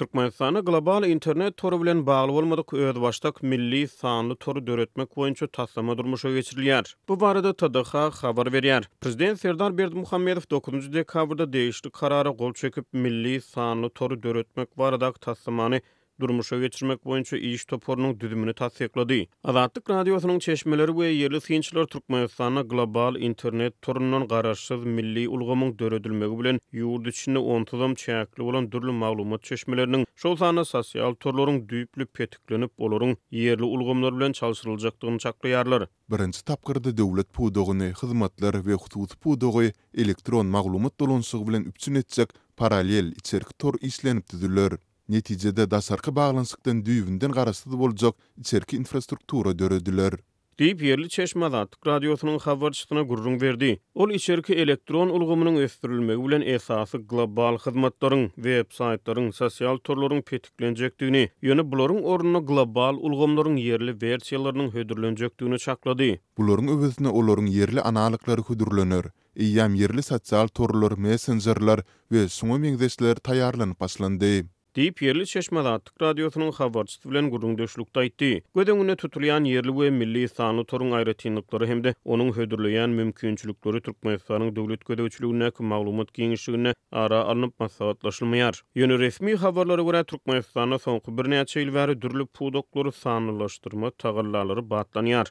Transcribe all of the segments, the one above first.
Türkmenistan'a global internet toru bilen bağlı olmadık öz baştak milli sanlı toru döretmek boyunca taslama durmuşa geçirilyer. Bu barada tadıha xabar veriyar. Prezident Serdar Berd Muhammedov 9. dekabrda değişti karara gol çekip milli sanlı toru dörötmek varadak taslamanı durmuşa geçirmek boyunca iş toporunun düdümünü tasdikledi. Azatlık radyosunun çeşmeleri ve yerli sinçiler Türkmenistan'a global internet torunundan garaşsız milli ulgamın dörödülmek bilen yurdu içinde ontuzam çeyakli olan dürlü mağlumat çeşmelerinin şol sahne sosyal torların düyüplü petiklenip olorun yerli ulgamlar bilen çalışırılacaklarını çaklayarlar. Birinci tapkırda devlet pudogunu, hizmatlar ve ve elektron ve hizmatlar bilen hizmatlar etsek hizmatlar ve tor ve düzülür. netijede dasarkı baglansykdan düýünden garasy boljak içerki infrastruktura döredilär. Deyip yerli çeşmada Türk Radyosu'nun gurrun verdi. Ol içerki elektron ulgumunun östürülmeyi bilen esası global hizmetlerin, web saytların, sosyal turların petiklenecektiğini, yöne bulorun oranına global ulgumların yerli versiyalarının hödürlenecektiğini çakladı. Bulorun övesine olorun yerli analikleri hödürlenir. Eyyam yerli sosial turlar, messengerlar ve sunu mengdesler tayarlanıp aslandı. Diýip yerli çeşmeda atyk radiosynyň habarçysy bilen gurrun Itdi. aýtdy. Gödeňine tutulýan yerli we milli sanly torun aýratynlyklary hemde onuň höwürleýän mümkinçilikleri Türkmenistanyň döwlet gödeçiligine kim maglumat giňişligine ara alınıp masawatlaşylmaýar. Ýöne resmi habarlara görä Türkmenistanda soňky bir näçe ýyl bäri dürlüp pudoklary sanlylaşdyrma tagallalary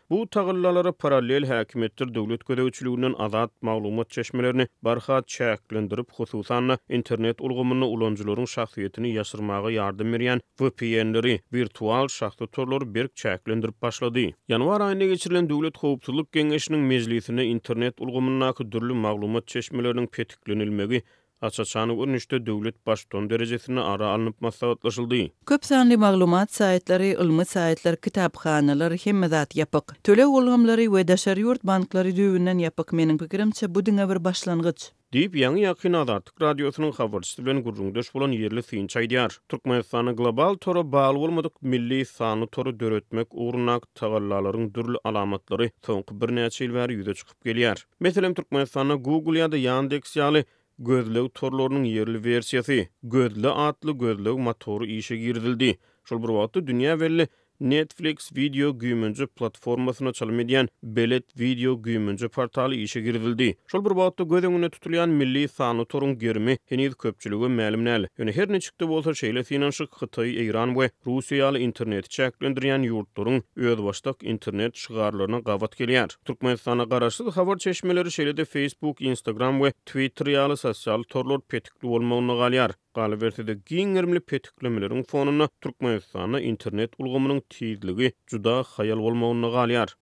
Bu tagallalary parallel häkimetdir döwlet gödeçiliginden azat maglumat çeşmelerini barhat çäklendirip hususan internet ulgamyny ulanjylaryň şahsyýetini ýaşyrmagy ýardym berýän VPN-leri virtual şahda torlary bir çäklendirip başlady. Ýanwar aýyna geçirilen döwlet howpsuzlyk geňeşiniň mezlisine internet ulgamynyň dürli maglumat çeşmeleriniň petiklenilmegi Açaçanı ürnüşte dövlet başton derecesini ara alınıp masavatlaşıldı. Köp sanlı maglumat sayetleri, ılmı sayetler, kitabhanalar, himmizat yapıq. Töle olgamları ve daşar yurt bankları düğünden yapıq menin pikirimçe bu dine bir başlangıç. Deyip yanı yakın adartık radyosunun havarçısı ben gurrundaş bulan yerli sıyın çaydiyar. Türkmenistan'ı global toru bağlı olmadık milli sanı toru dörötmek uğrunak tağırlaların dürlü alamatları sonku bir neçil veri yüze çıkıp geliyar. Meselem Türkmenistan'a Google ya da Yandex yali gözlög torlarynyň yerli wersiýasy, gözlö atly gözlög motor işe girdildi. Şol bir wagtda dünýä belli Netflix video güýmünji platformasyna çalym edýän Belet video güýmünji portaly işe girdildi. Şol bir wagtda göz tutulýan milli sanatorun torun germi henüz köpçüligi mälim näl. Ýöne her näçikde bolsa şeýle finansyk Hitai, Iran we Russiýaly internet çäklendirýän ýurtlaryň öz başdak internet şygarlaryna gawat gelýär. Türkmenistana garaşdy habar çeşmeleri şeýle Facebook, Instagram we Twitter ýaly sosial torlar petikli bolmagyny galýar. gala versede giň ýerimli petiklemelerin fonuna Türkmenistanyň internet ulgamynyň tiýdiligi juda hayal bolmagyna galýar.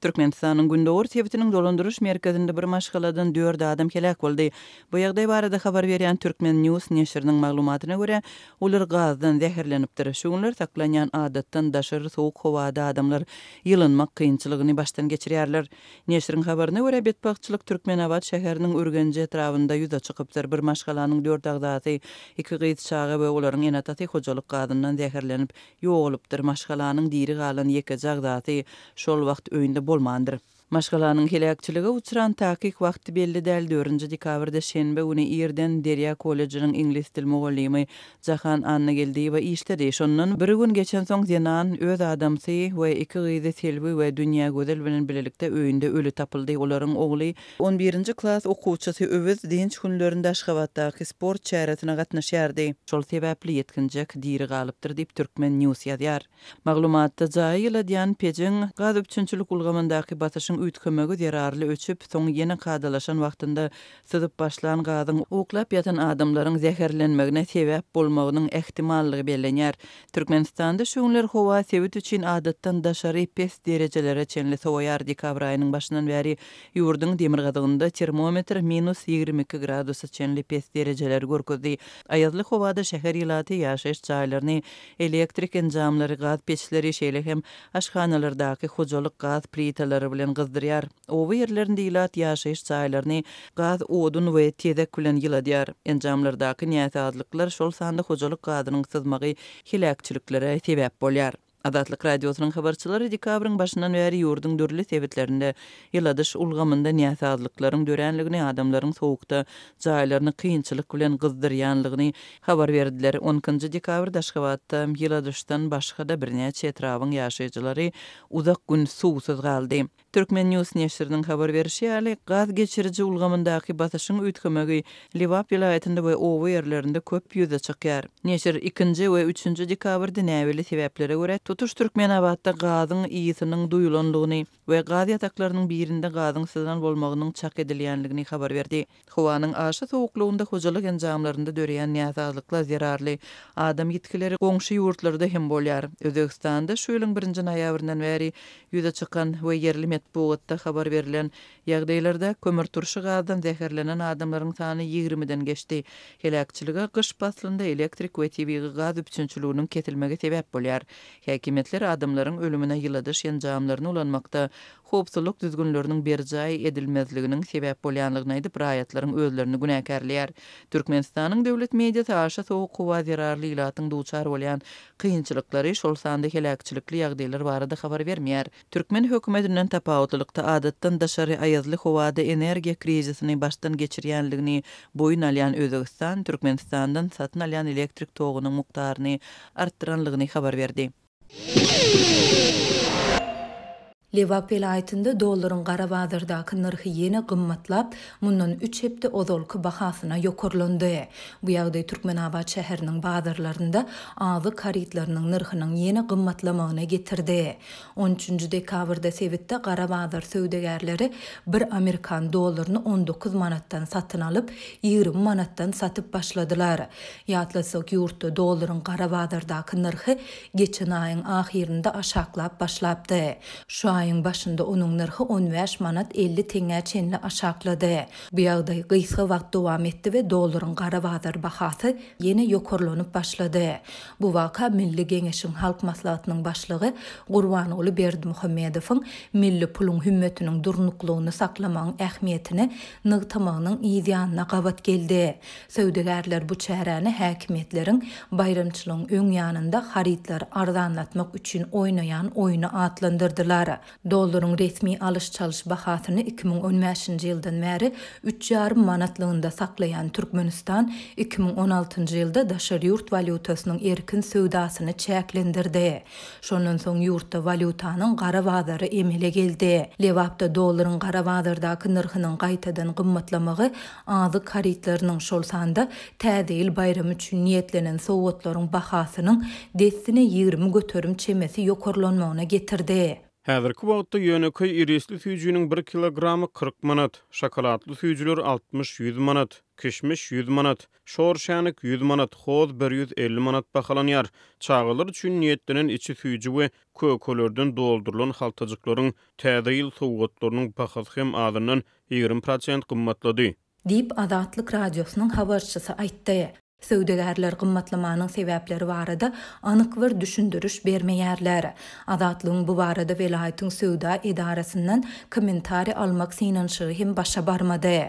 Türkmenistanın gündoğur tevitinin dolandyryş merkezinde bir maşkaladın dörd adam kelak boldy. Bu ýagdaý barada habar berýän veriyan Türkmen News Nesher'nin maglumatyna görä, ular gazdan zehirlenip tırışuunlar taklanyan adatdan daşır soğuk hova adamlar yılınmak kıyınçılığını baştan geçiriyarlar. Nesher'in xabarına göre betpakçılık Türkmen avad şehirinin ürgenci etrafında yüda bir maşgalanyň dörd adı iki gıyit çağı we oların en atatı xoçoluk gazından zehirlenip yoğulup tır diri gali yekazak şol bolmandr Maşgalanın hilakçılığa uçuran takik vakti belli del 4. dekabrda şenbe uni Irden Derya Kolejinin ingilis dil mugallimi Jahan Anna geldi we işledi. Şonnun bir gün geçen soň Zenan öz adamsy we iki gyzy Selwi we dünya gözel bilen birlikde öýünde ölü tapyldy. Olaryň ogly 11-nji klass okuwçysy öwüz diýen günlerinde Aşgabatda sport çäretine gatnaşýardy. Şol sebäpli ýetkinjek diri galypdyr diýip Türkmen News ýazýar. Maglumatda jaýyla diýen Pejing gazyp çünçülük ulgamyndaky batyşyň uýtkymagy derarly öçüp, soň ýene gadalaşan wagtynda sızyp başlan gadyň uklap ýatan adamlaryň zäherlenmegine sebäp bolmagynyň ähtimallygy belleniär. Türkmenistanda şuňlar howa sewit üçin adatdan daşary pes derejelere çenli sowýar dekabr aýynyň başynyň bäri ýurduň demir gadygynda termometr -22 gradusa çenli pes derejeler görkezdi. Aýazly howada şäher ýolady ýaşaýyş çaýlaryny elektrik enjamlary, gaz peçleri şeýle hem aşxanalardaky hojalyk gaz plitalary bilen gyz gazdyryar. Owa yerlerin dilat ýaşaýyş çaýlaryny gaz odun we tedek bilen ýyladyar. Enjamlardaky niýet adlyklar şol sanda hojalyk gazynyň sızmagy hilakçylyklara sebäp bolýar. Adatlyk radiosynyň habarçylary dekabryň başyndan beri ýurdun dürli sebitlerinde ýyladyş ulgamynda niýet adlyklaryň döreňligini adamlaryň sowukda jaýlaryny kynçylyk bilen gyzdyrýanlygyny habar berdiler. 10-njy dekabrda Aşgabatda ýyladyşdan başga da bir etrawyň ýaşaýjylary uzak gün suwsuz galdy. Türkmen News neşirinin xabar verişi ýaly gaz geçirici ulgamynda aky basyşyň ötkemegi Liwap ve we Owa köp ýüze çykýar. Neşir 2-nji we 3-nji dekabrda näwli sebäplere görä tutuş türkmen awatda gazyň ýysynyň duýulandygyny we gaz ýataklarynyň birinde gazyň sızan bolmagynyň çak edilýänligini xabar berdi. Howanyň aşy sowuklugynda hojalyk enjamlarynda döreýän niýazlyklar zerarly. Adam ýetkileri goňşy ýurtlarda hem bolýar. Özbegistanda şu ýylyň 1-nji noiýabrynyň we yerli met xabar verilən yaqdaylərdə kömür turşu qadın zəhərlənən adamların sayı 20-dən geçdi. Heləkçiliyə qış paslında elektrik və TV qad üçünçülüyünün kətilməyə səbəb olur. Həkimətlər adamların ölümünə yıladış yan camlarını ulanmaqda. hopsuluk düzgünlörünün bir cay edilmezliginin sebep bolyanlygyna edip raýatlaryň özlerini günäkärler. Türkmenistanyň döwlet mediýasy aşa sowuk howa zerarly ilatyň duçar bolýan kynçylyklary şol sanda helakçylykly ýagdaýlar barada habar bermeýär. Türkmen hökümetiniň tapawutlykda adatdan daşary aýazly howada energiýa krizisini baştan geçirýänligini boýun alýan Özbegistan Türkmenistan'dan satyn alýan elektrik togunyň mukdaryny artdyranlygyny habar verdi. Levapel aýtynda dolaryň gara bazardaky narhy ýene gymmatlap, mundan 3 hepde ozolky bahasyna ýokurlandy. Bu ýagdaý Türkmenabat şäheriniň bazarlarynda azy karitlarynyň narhynyň ýene gymmatlamagyna getirdi. 13-nji dekabrda Sewitde gara bazar söwdegärleri bir amerikan dolaryny 19 manatdan satyn alyp, 20 manatdan satyp başladylar. Ýatlasak ýurtda dolaryň gara bazardaky narhy geçen aýyň ahirinde aşaklap başlapdy. Şu айың башында оның narxı 15 манат 50 tenge çenli aşakladı. Бұяғдай ýagdaý вақт wagt dowam etdi we dollaryň gara bazar башлады. ýene Bu waka маслатының Geňeşiň halk maslahatynyň Берді Gurwanoly Berdi Muhammedowyň milli puluň hümmetiniň durnuklugyny saklamagyň ähmiýetini nygtamagynyň bu çäräni häkimetleriň bayramçylygyň öň ýanynda haritler arzanlatmak üçin Dolların resmi alış çalış bahasını 2015-ci ildən məri 3,5 manatlığında saklayan Türkmenistan 2016-cı ilda daşır yurt valutasının erkin sövdasını çəklindirdi. Şonun son yurtta valutanın qara vadarı emilə geldi. Levapta dolların qara kınırxının qaytadan qaytadan qımmatlamağı azı karitlarının şolsanda tədil bayramı üçün niyetlenen sovotların bahasının desini 20 götörüm çemesi yokorlanmağına getirdi. Häzir kubatda ýöne köý irisli süýjüniň 1 kilogramy 40 manat, şokolatly süýjüler 60-100 manat, kişmiş 100 manat, şor şanyk 100 manat, hoz 150 manat bahalanýar. Çağılar üçin niýetlenen içi süýjü we kökölerden doldurulan haltajyklaryň täzeýil sowgatlarynyň bahasy hem adynyň 20% gymmatlady. Dip adatlyk radiosynyň habarçysy aýtdy. Sövdelerler gımmatlamanın sebepleri varada anıqvar bir düşündürüş bermeyerler. Azatlığın bu varada velayetin sövda idarasından komentari almak sinanşığı hem başa barmadı.